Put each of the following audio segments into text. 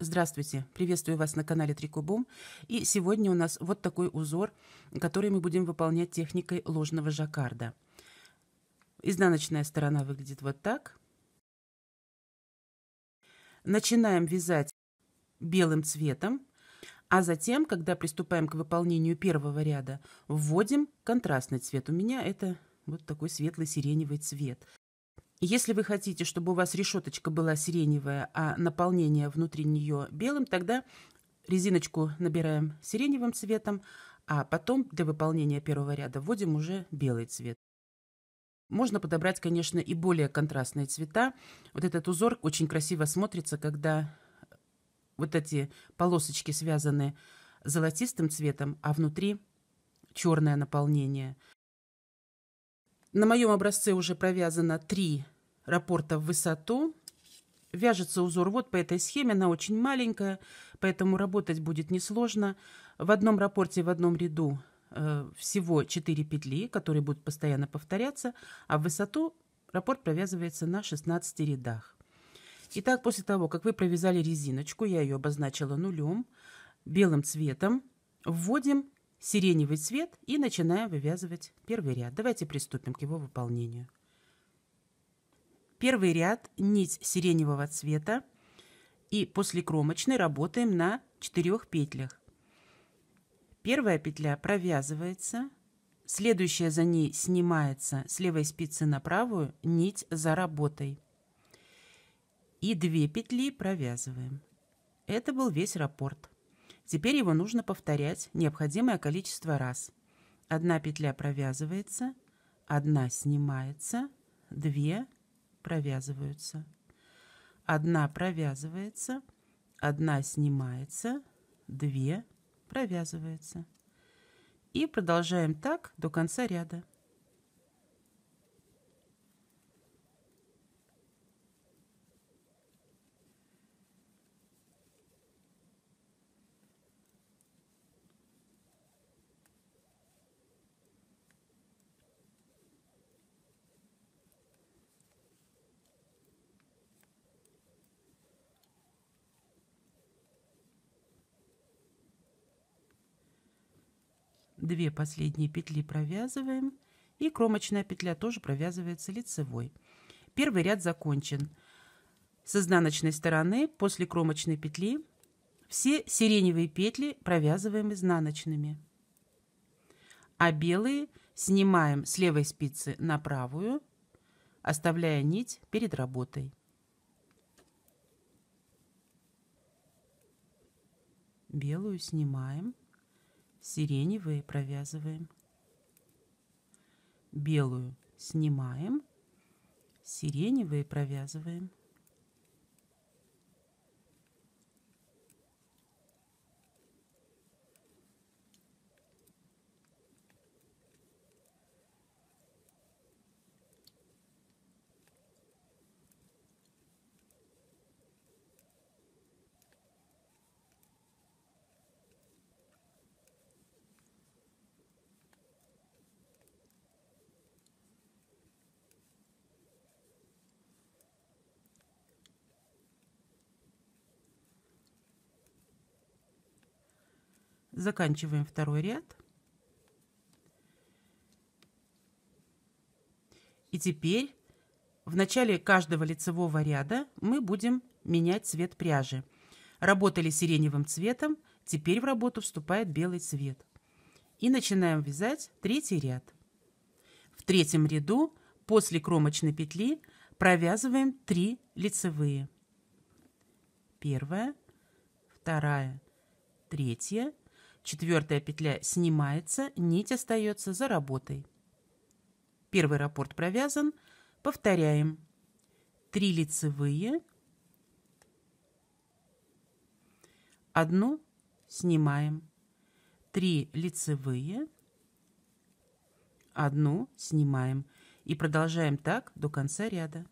Здравствуйте, приветствую вас на канале Трикубум. И сегодня у нас вот такой узор, который мы будем выполнять техникой ложного жаккарда. Изнаночная сторона выглядит вот так. Начинаем вязать белым цветом, а затем, когда приступаем к выполнению первого ряда, вводим контрастный цвет. У меня это вот такой светлый сиреневый цвет – если вы хотите, чтобы у вас решеточка была сиреневая, а наполнение внутри нее белым, тогда резиночку набираем сиреневым цветом, а потом для выполнения первого ряда вводим уже белый цвет. Можно подобрать, конечно, и более контрастные цвета. Вот этот узор очень красиво смотрится, когда вот эти полосочки связаны золотистым цветом, а внутри черное наполнение. На моем образце уже провязано 3 рапорта в высоту. Вяжется узор вот по этой схеме, она очень маленькая, поэтому работать будет несложно. В одном рапорте, в одном ряду э, всего 4 петли, которые будут постоянно повторяться, а в высоту рапорт провязывается на 16 рядах. Итак, после того, как вы провязали резиночку, я ее обозначила нулем, белым цветом, вводим сиреневый цвет и начинаем вывязывать первый ряд. Давайте приступим к его выполнению. Первый ряд нить сиреневого цвета и после кромочной работаем на четырех петлях. Первая петля провязывается, следующая за ней снимается с левой спицы на правую нить за работой. И две петли провязываем. Это был весь раппорт. Теперь его нужно повторять необходимое количество раз. Одна петля провязывается, одна снимается, две провязываются. Одна провязывается, одна снимается, две провязывается. И продолжаем так до конца ряда. Две последние петли провязываем и кромочная петля тоже провязывается лицевой. Первый ряд закончен. С изнаночной стороны после кромочной петли все сиреневые петли провязываем изнаночными, а белые снимаем с левой спицы на правую, оставляя нить перед работой. Белую снимаем сиреневые провязываем, белую снимаем, сиреневые провязываем, Заканчиваем второй ряд. И теперь в начале каждого лицевого ряда мы будем менять цвет пряжи. Работали сиреневым цветом, теперь в работу вступает белый цвет. И начинаем вязать третий ряд. В третьем ряду после кромочной петли провязываем 3 лицевые. Первая, вторая, третья – Четвертая петля снимается, нить остается за работой. Первый раппорт провязан. Повторяем. 3 лицевые, одну снимаем, 3 лицевые, одну снимаем и продолжаем так до конца ряда.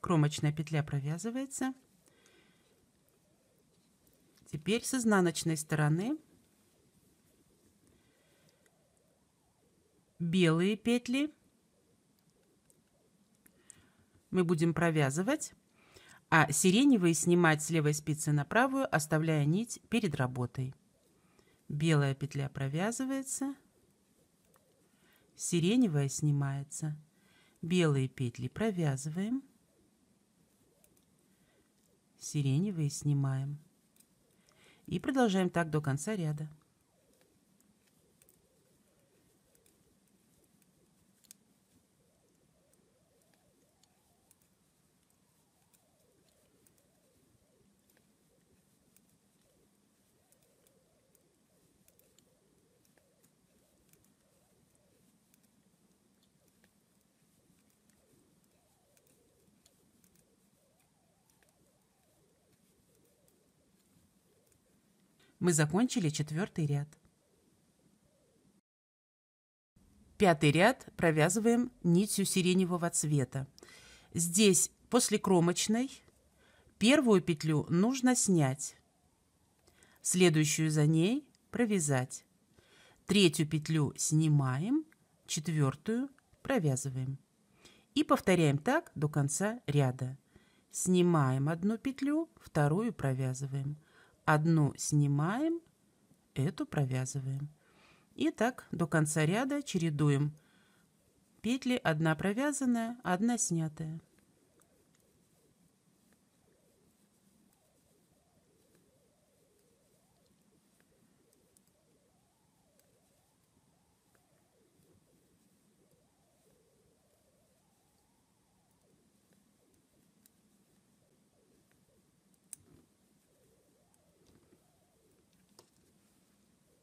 кромочная петля провязывается теперь с изнаночной стороны белые петли мы будем провязывать а сиреневые снимать с левой спицы на правую, оставляя нить перед работой. Белая петля провязывается, сиреневая снимается. Белые петли провязываем сиреневые снимаем. И продолжаем так до конца ряда. Мы закончили четвертый ряд. Пятый ряд провязываем нитью сиреневого цвета. Здесь после кромочной первую петлю нужно снять, следующую за ней провязать. Третью петлю снимаем, четвертую провязываем. И повторяем так до конца ряда. Снимаем одну петлю, вторую провязываем. Одну снимаем, эту провязываем. И так до конца ряда чередуем. Петли одна провязанная, одна снятая.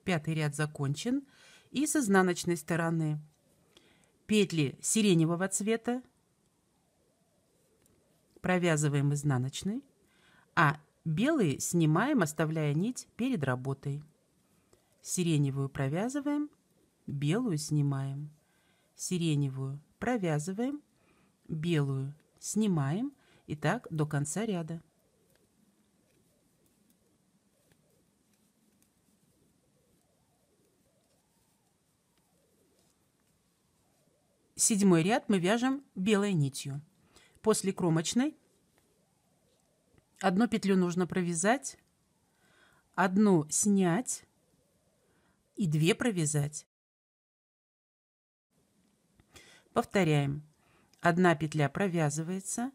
Пятый ряд закончен. И с изнаночной стороны петли сиреневого цвета. Провязываем изнаночной, А белые снимаем, оставляя нить перед работой. Сиреневую провязываем, белую снимаем. Сиреневую провязываем, белую снимаем. И так до конца ряда. седьмой ряд мы вяжем белой нитью. После кромочной одну петлю нужно провязать, одну снять и две провязать. Повторяем. Одна петля провязывается,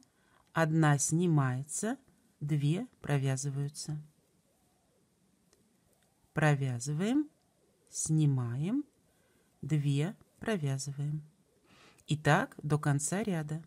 одна снимается, две провязываются. Провязываем, снимаем, две провязываем. И так до конца ряда.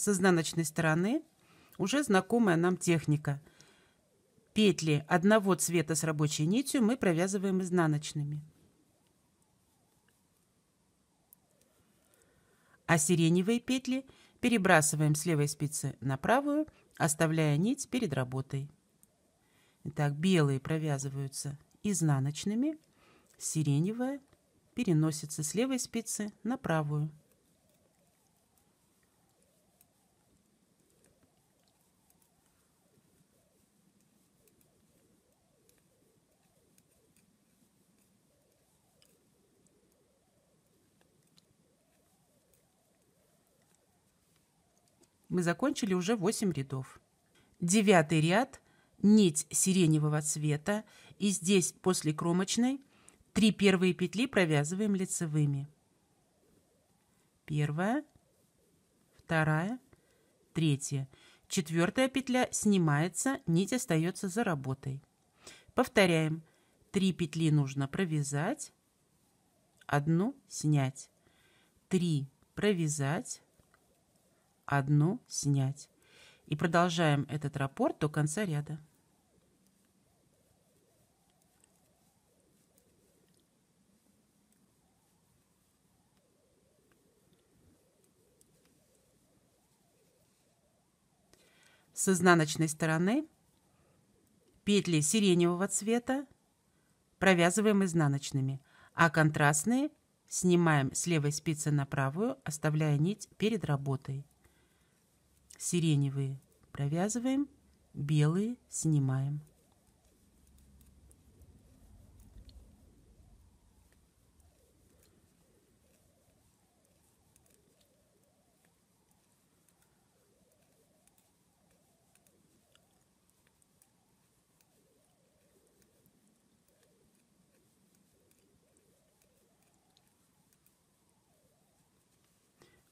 с изнаночной стороны уже знакомая нам техника. Петли одного цвета с рабочей нитью мы провязываем изнаночными. А сиреневые петли перебрасываем с левой спицы на правую, оставляя нить перед работой. Итак, белые провязываются изнаночными, сиреневая переносится с левой спицы на правую. Мы закончили уже 8 рядов. Девятый ряд, нить сиреневого цвета, и здесь после кромочной три первые петли провязываем лицевыми. Первая, вторая, третья. Четвертая петля снимается, нить остается за работой. Повторяем. Три петли нужно провязать, одну снять, три провязать, одну снять. И продолжаем этот раппорт до конца ряда. С изнаночной стороны петли сиреневого цвета провязываем изнаночными, а контрастные снимаем с левой спицы на правую, оставляя нить перед работой сиреневые провязываем, белые снимаем.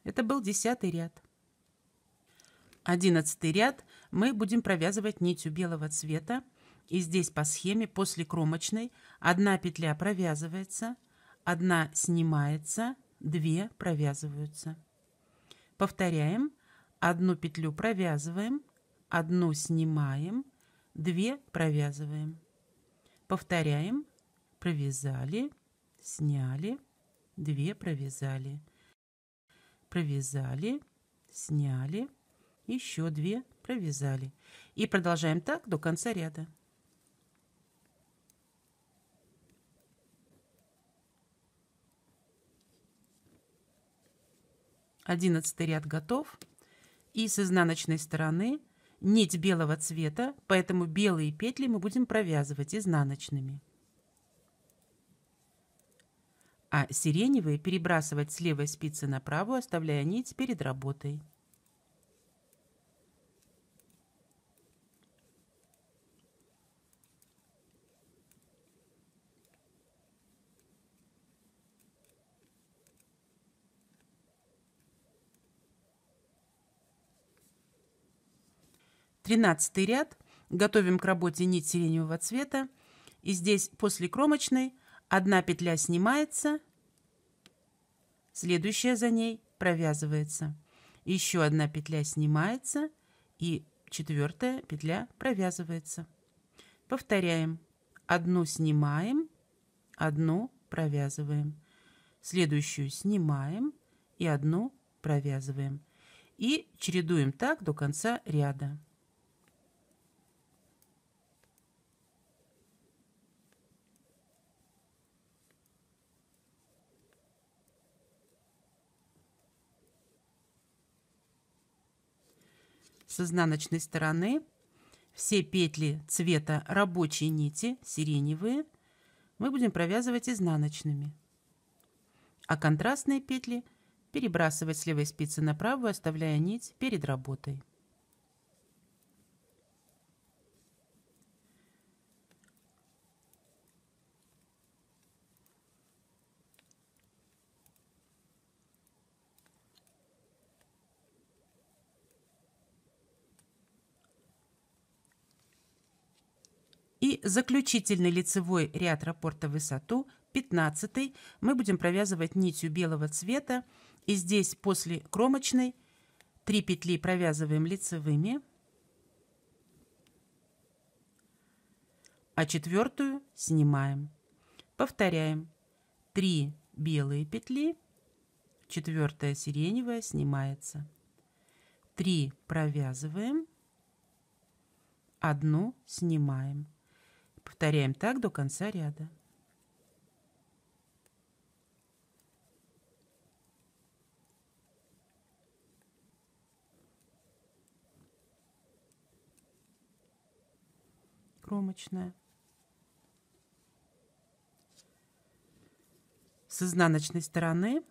Это был десятый ряд. Одиннадцатый ряд мы будем провязывать нитью белого цвета. И здесь по схеме после кромочной одна петля провязывается, одна снимается, две провязываются. Повторяем. Одну петлю провязываем, одну снимаем, две провязываем. Повторяем. Провязали, сняли, две провязали. Провязали, сняли, еще две провязали. И продолжаем так до конца ряда. Одиннадцатый ряд готов. И с изнаночной стороны нить белого цвета, поэтому белые петли мы будем провязывать изнаночными. А сиреневые перебрасывать с левой спицы на правую, оставляя нить перед работой. 13 ряд готовим к работе нить сиреневого цвета. И здесь после кромочной одна петля снимается, следующая за ней провязывается. Еще одна петля снимается и четвертая петля провязывается. Повторяем. Одну снимаем, одну провязываем. Следующую снимаем и одну провязываем. И чередуем так до конца ряда. с изнаночной стороны. Все петли цвета рабочей нити, сиреневые, мы будем провязывать изнаночными. А контрастные петли перебрасывать с левой спицы на правую, оставляя нить перед работой. и заключительный лицевой ряд раппорта высоту, 15 мы будем провязывать нитью белого цвета, и здесь после кромочной 3 петли провязываем лицевыми, а четвертую снимаем. Повторяем 3 белые петли, четвертая сиреневая снимается. 3 провязываем, одну снимаем. Повторяем так до конца ряда. кромочная. С изнаночной стороны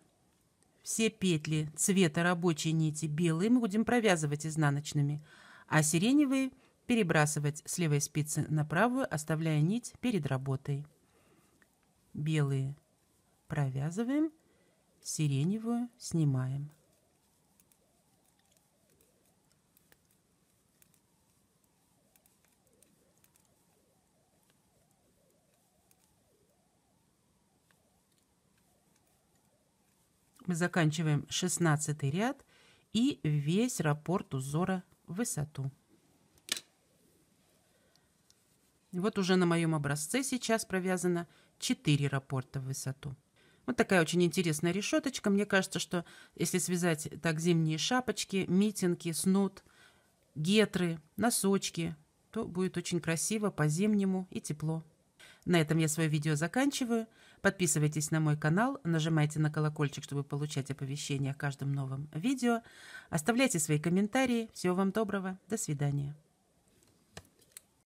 все петли цвета рабочей нити белые мы будем провязывать изнаночными, а сиреневые – перебрасывать с левой спицы на правую, оставляя нить перед работой. Белые провязываем, сиреневую снимаем. Мы заканчиваем 16 ряд и весь раппорт узора в высоту. Вот уже на моем образце сейчас провязано 4 рапорта в высоту. Вот такая очень интересная решеточка. Мне кажется, что если связать так зимние шапочки, митинги, снуд, гетры, носочки, то будет очень красиво, по-зимнему и тепло. На этом я свое видео заканчиваю. Подписывайтесь на мой канал, нажимайте на колокольчик, чтобы получать оповещения о каждом новом видео. Оставляйте свои комментарии. Всего вам доброго. До свидания.